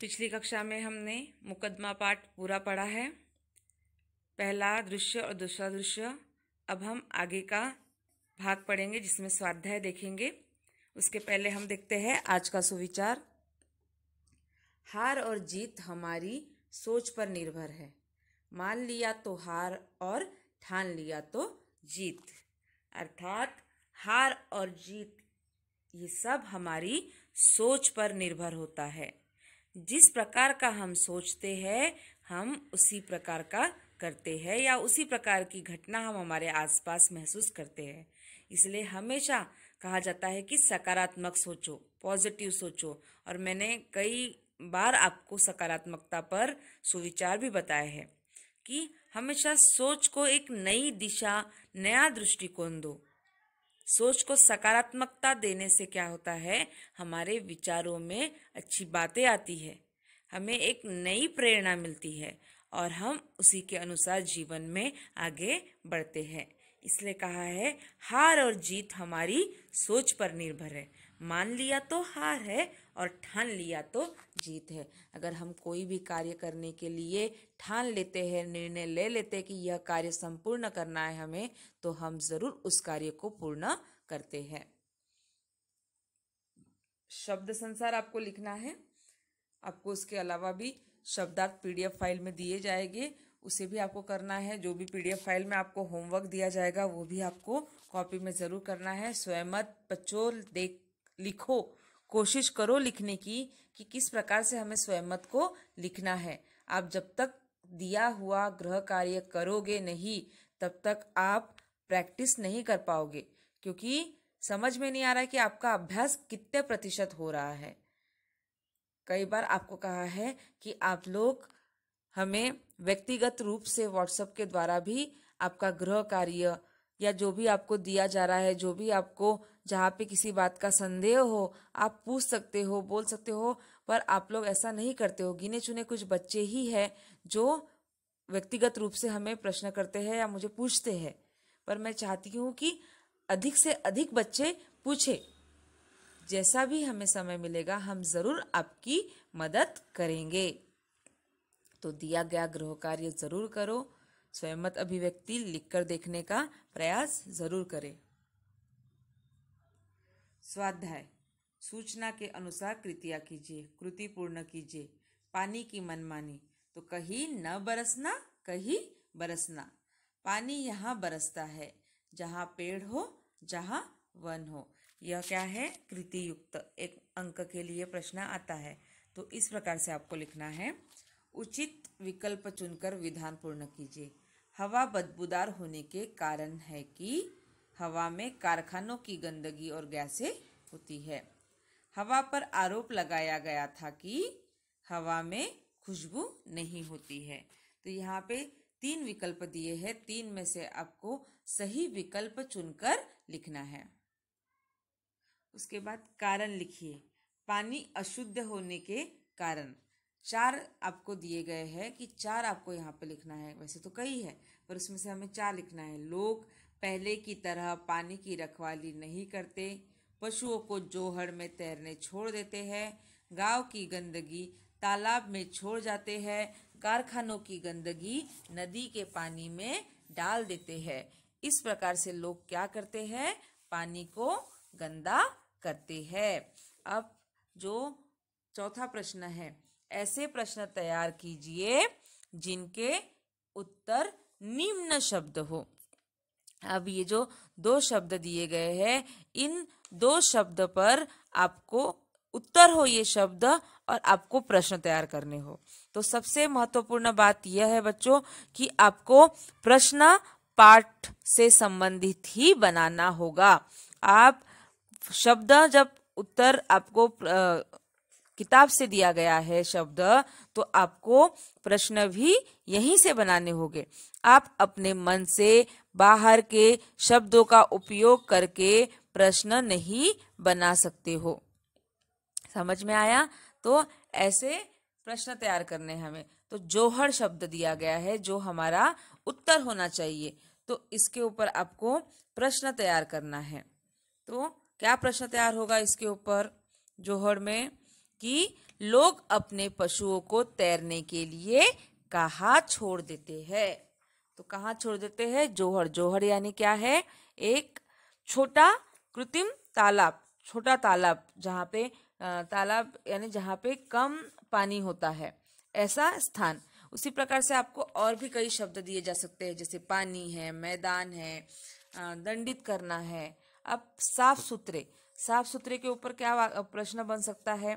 पिछली कक्षा में हमने मुकदमा पाठ पूरा पढ़ा है पहला दृश्य और दूसरा दृश्य अब हम आगे का भाग पढ़ेंगे जिसमें स्वाध्याय देखेंगे उसके पहले हम देखते हैं आज का सुविचार हार और जीत हमारी सोच पर निर्भर है मान लिया तो हार और ठान लिया तो जीत अर्थात हार और जीत ये सब हमारी सोच पर निर्भर होता है जिस प्रकार का हम सोचते हैं हम उसी प्रकार का करते हैं या उसी प्रकार की घटना हम हमारे आसपास महसूस करते हैं इसलिए हमेशा कहा जाता है कि सकारात्मक सोचो पॉजिटिव सोचो और मैंने कई बार आपको सकारात्मकता पर सुविचार भी बताया है कि हमेशा सोच को एक नई दिशा नया दृष्टिकोण दो सोच को सकारात्मकता देने से क्या होता है हमारे विचारों में अच्छी बातें आती है हमें एक नई प्रेरणा मिलती है और हम उसी के अनुसार जीवन में आगे बढ़ते हैं इसलिए कहा है हार और जीत हमारी सोच पर निर्भर है मान लिया तो हार है और ठान लिया तो जीत है अगर हम कोई भी कार्य करने के लिए ठान लेते हैं निर्णय ले लेते हैं कि यह कार्य संपूर्ण करना है हमें तो हम जरूर उस कार्य को पूर्ण करते हैं शब्द संसार आपको लिखना है आपको उसके अलावा भी शब्दार्थ पीडीएफ फाइल में दिए जाएंगे उसे भी आपको करना है जो भी पीडीएफ फाइल में आपको होमवर्क दिया जाएगा वो भी आपको कॉपी में ज़रूर करना है स्वयं बच्चों देख लिखो कोशिश करो लिखने की कि किस प्रकार से हमें स्वयं को लिखना है आप जब तक दिया हुआ गृह कार्य करोगे नहीं तब तक आप प्रैक्टिस नहीं कर पाओगे क्योंकि समझ में नहीं आ रहा कि आपका अभ्यास कितने प्रतिशत हो रहा है कई बार आपको कहा है कि आप लोग हमें व्यक्तिगत रूप से व्हाट्सएप के द्वारा भी आपका गृह कार्य या जो भी आपको दिया जा रहा है जो भी आपको जहाँ पे किसी बात का संदेह हो आप पूछ सकते हो बोल सकते हो पर आप लोग ऐसा नहीं करते हो गिने चुने कुछ बच्चे ही है जो व्यक्तिगत रूप से हमें प्रश्न करते हैं या मुझे पूछते हैं पर मैं चाहती हूँ कि अधिक से अधिक बच्चे पूछे जैसा भी हमें समय मिलेगा हम ज़रूर आपकी मदद करेंगे तो दिया गया गृह कार्य ज़रूर करो स्वयंमत अभिव्यक्ति लिखकर देखने का प्रयास जरूर करें स्वाध्याय सूचना के अनुसार कृतिया कीजिए कृति पूर्ण कीजिए पानी की मनमानी तो कहीं न बरसना कहीं बरसना पानी यहाँ बरसता है जहाँ पेड़ हो जहाँ वन हो यह क्या है कृति युक्त एक अंक के लिए प्रश्न आता है तो इस प्रकार से आपको लिखना है उचित विकल्प चुनकर विधान पूर्ण कीजिए हवा बदबूदार होने के कारण है कि हवा में कारखानों की गंदगी और गैसें होती है हवा पर आरोप लगाया गया था कि हवा में खुशबू नहीं होती है तो यहाँ पे तीन विकल्प दिए हैं तीन में से आपको सही विकल्प चुनकर लिखना है उसके बाद कारण लिखिए पानी अशुद्ध होने के कारण चार आपको दिए गए हैं कि चार आपको यहाँ पे लिखना है वैसे तो कई है पर उसमें से हमें चार लिखना है लोग पहले की तरह पानी की रखवाली नहीं करते पशुओं को जोहड़ में तैरने छोड़ देते हैं गांव की गंदगी तालाब में छोड़ जाते हैं कारखानों की गंदगी नदी के पानी में डाल देते हैं इस प्रकार से लोग क्या करते हैं पानी को गंदा करते हैं अब जो चौथा प्रश्न है ऐसे प्रश्न तैयार कीजिए जिनके उत्तर निम्न शब्द हो अब ये जो दो शब्द दिए गए हैं इन दो शब्द पर आपको उत्तर हो ये शब्द और आपको प्रश्न तैयार करने हो तो सबसे महत्वपूर्ण बात यह है बच्चों कि आपको प्रश्न पाठ से संबंधित ही बनाना होगा आप शब्द जब उत्तर आपको किताब से दिया गया है शब्द तो आपको प्रश्न भी यहीं से बनाने होंगे आप अपने मन से बाहर के शब्दों का उपयोग करके प्रश्न नहीं बना सकते हो समझ में आया तो ऐसे प्रश्न तैयार करने हमें तो जोहर शब्द दिया गया है जो हमारा उत्तर होना चाहिए तो इसके ऊपर आपको प्रश्न तैयार करना है तो क्या प्रश्न तैयार होगा इसके ऊपर जोहर में कि लोग अपने पशुओं को तैरने के लिए कहा छोड़ देते हैं तो कहा छोड़ देते हैं जोहर जोहर यानी क्या है एक छोटा कृत्रिम तालाब छोटा तालाब जहाँ पे तालाब यानी जहाँ पे कम पानी होता है ऐसा स्थान उसी प्रकार से आपको और भी कई शब्द दिए जा सकते हैं जैसे पानी है मैदान है दंडित करना है अब साफ सुथरे साफ सुथरे के ऊपर क्या प्रश्न बन सकता है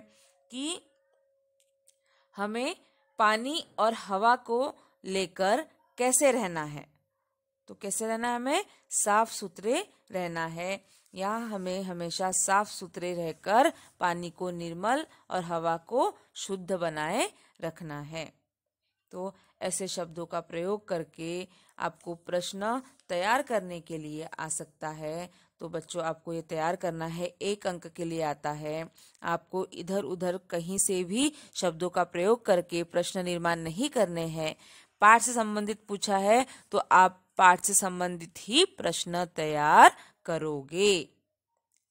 कि हमें पानी और हवा को लेकर कैसे रहना है तो कैसे रहना है हमें साफ सुथरे रहना है या हमें हमेशा साफ सुथरे रहकर पानी को निर्मल और हवा को शुद्ध बनाए रखना है तो ऐसे शब्दों का प्रयोग करके आपको प्रश्न तैयार करने के लिए आ सकता है तो बच्चों आपको ये तैयार करना है एक अंक के लिए आता है आपको इधर उधर कहीं से भी शब्दों का प्रयोग करके प्रश्न निर्माण नहीं करने हैं पाठ से संबंधित पूछा है तो आप पाठ से संबंधित ही प्रश्न तैयार करोगे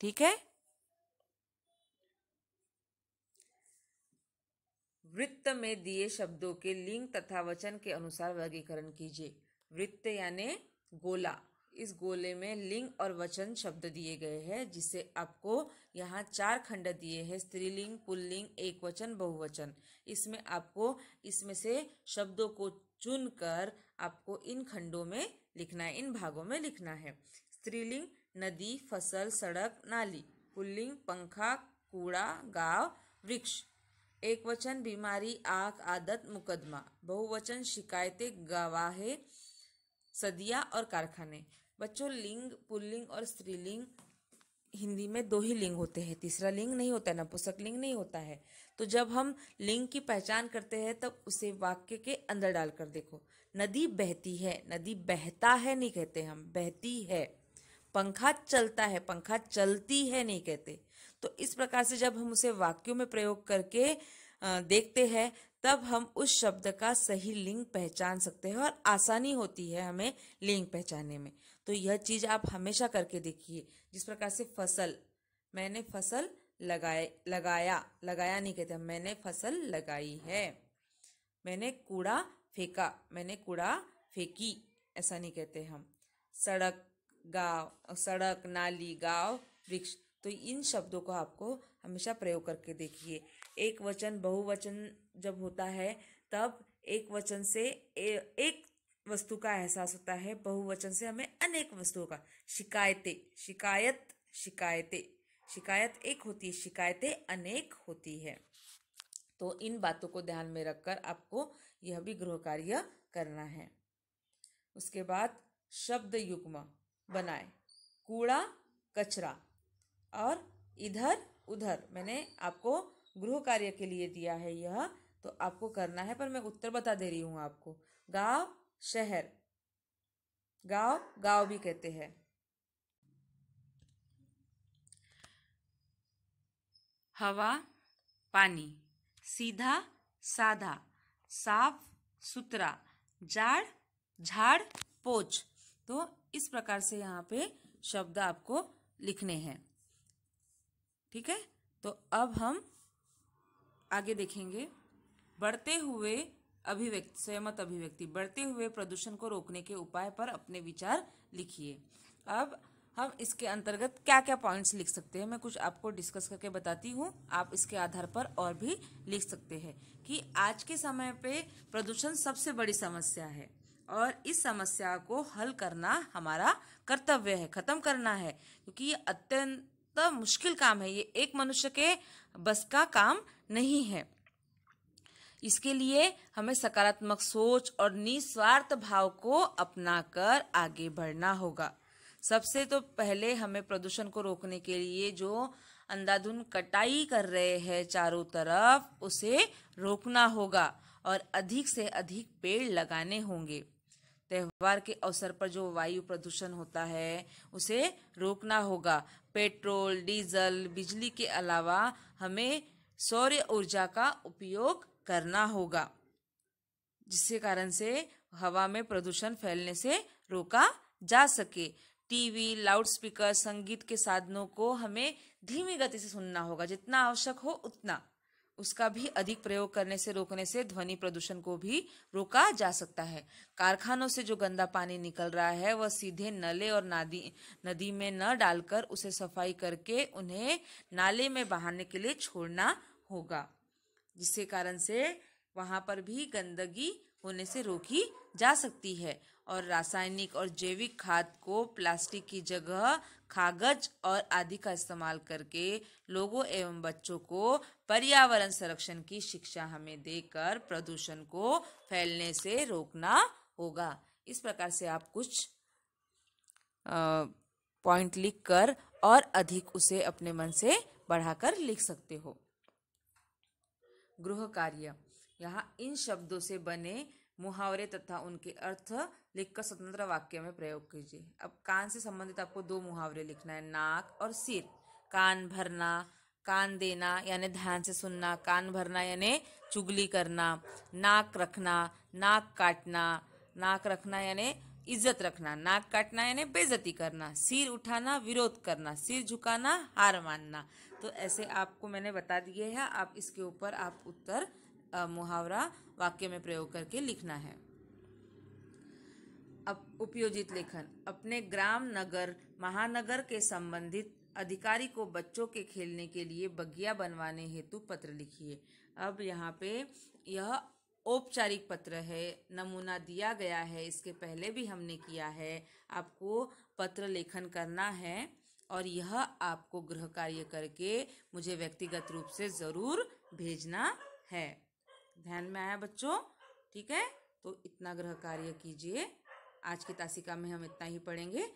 ठीक है वृत्त में दिए शब्दों के लिंग तथा वचन के अनुसार वर्गीकरण कीजिए वृत्त यानी गोला इस गोले में लिंग और वचन शब्द दिए गए हैं जिसे आपको यहाँ चार खंड दिए हैं स्त्रीलिंग पुल्लिंग एक वचन बहुवचन इसमें आपको इसमें से शब्दों को चुनकर आपको इन खंडों में लिखना है इन भागों में लिखना है स्त्रीलिंग नदी फसल सड़क नाली पुल्लिंग पंखा कूड़ा गांव वृक्ष एक वचन बीमारी आग आदत मुकदमा बहुवचन शिकायतें गवाहे सदिया और कारखाने बच्चों लिंग पुल्लिंग और स्त्रीलिंग हिंदी में दो ही लिंग होते हैं तीसरा लिंग नहीं होता है नपुसक लिंग नहीं होता है तो जब हम लिंग की पहचान करते हैं तब उसे वाक्य के अंदर डालकर देखो नदी बहती है नदी बहता है नहीं कहते हम बहती है पंखा चलता है पंखा चलती है नहीं कहते तो इस प्रकार से जब हम उसे वाक्यों में प्रयोग करके देखते हैं तब हम उस शब्द का सही लिंग पहचान सकते हैं और आसानी होती है हमें लिंग पहचानने में तो यह चीज़ आप हमेशा करके देखिए जिस प्रकार से फसल मैंने फसल लगाए लगाया लगाया नहीं कहते मैंने फसल लगाई है मैंने कूड़ा फेंका मैंने कूड़ा फेंकी ऐसा नहीं कहते हम सड़क गांव सड़क नाली गांव वृक्ष तो इन शब्दों को आपको हमेशा प्रयोग करके देखिए एक वचन बहुवचन जब होता है तब एक वचन से ए, एक वस्तु का एहसास होता है बहुवचन से हमें अनेक वस्तुओं का शिकायतें शिकायत शिकायतें शिकायत एक होती है शिकायतें अनेक होती है तो इन बातों को ध्यान में रखकर आपको यह भी गृह कार्य करना है उसके बाद शब्द युग्म बनाए कूड़ा कचरा और इधर उधर मैंने आपको गृह कार्य के लिए दिया है यह तो आपको करना है पर मैं उत्तर बता दे रही हूँ आपको गांव शहर गांव गांव भी कहते हैं हवा पानी सीधा साधा साफ सुथरा जाड़ झाड़ पोच तो इस प्रकार से यहाँ पे शब्द आपको लिखने हैं ठीक है तो अब हम आगे देखेंगे बढ़ते हुए अभिव्यक्ति सहमत अभिव्यक्ति बढ़ते हुए प्रदूषण को रोकने के उपाय पर अपने विचार लिखिए अब हम इसके अंतर्गत क्या क्या पॉइंट्स लिख सकते हैं मैं कुछ आपको डिस्कस करके बताती हूँ आप इसके आधार पर और भी लिख सकते हैं कि आज के समय पे प्रदूषण सबसे बड़ी समस्या है और इस समस्या को हल करना हमारा कर्तव्य है ख़त्म करना है क्योंकि ये अत्यंत तो मुश्किल काम है ये एक मनुष्य के बस का काम नहीं है इसके लिए हमें सकारात्मक सोच और निस्वार्थ भाव को अपनाकर आगे बढ़ना होगा सबसे तो पहले हमें प्रदूषण को रोकने के लिए जो अंधाधुन कटाई कर रहे हैं चारों तरफ उसे रोकना होगा और अधिक से अधिक पेड़ लगाने होंगे त्यौहार के अवसर पर जो वायु प्रदूषण होता है उसे रोकना होगा पेट्रोल डीजल बिजली के अलावा हमें सौर्य ऊर्जा का उपयोग करना होगा जिसके कारण से हवा में प्रदूषण फैलने से रोका जा सके टीवी लाउडस्पीकर संगीत के साधनों को हमें धीमी गति से सुनना होगा जितना आवश्यक हो उतना उसका भी अधिक प्रयोग करने से रोकने से ध्वनि प्रदूषण को भी रोका जा सकता है कारखानों से जो गंदा पानी निकल रहा है वह सीधे नले और नदी नदी में न डालकर उसे सफाई करके उन्हें नाले में बहाने के लिए छोड़ना होगा जिसके कारण से वहाँ पर भी गंदगी होने से रोकी जा सकती है और रासायनिक और जैविक खाद को प्लास्टिक की जगह कागज और आदि का इस्तेमाल करके लोगों एवं बच्चों को पर्यावरण संरक्षण की शिक्षा हमें देकर प्रदूषण को फैलने से रोकना होगा इस प्रकार से आप कुछ पॉइंट लिख कर और अधिक उसे अपने मन से बढ़ाकर लिख सकते हो गृह कार्य यहाँ इन शब्दों से बने मुहावरे तथा उनके अर्थ लिखकर स्वतंत्र वाक्य में प्रयोग कीजिए अब कान से संबंधित आपको दो मुहावरे लिखना है नाक और सिर कान भरना कान देना यानी ध्यान से सुनना कान भरना यानी चुगली करना नाक रखना नाक काटना नाक रखना यानी इज्जत रखना नाक काटना यानी बेजती करना सिर उठाना विरोध करना सिर झुकाना हार मानना तो ऐसे आपको मैंने बता दिए हैं आप इसके ऊपर आप उत्तर मुहावरा वाक्य में प्रयोग करके लिखना है अब उपयोजित लेखन अपने ग्राम नगर महानगर के संबंधित अधिकारी को बच्चों के खेलने के लिए बगिया बनवाने हेतु पत्र लिखिए अब यहाँ पे यह औपचारिक पत्र है नमूना दिया गया है इसके पहले भी हमने किया है आपको पत्र लेखन करना है और यह आपको गृह कार्य करके मुझे व्यक्तिगत रूप से ज़रूर भेजना है ध्यान में आया बच्चों ठीक है तो इतना ग्रह कार्य कीजिए आज की तासिका में हम इतना ही पढ़ेंगे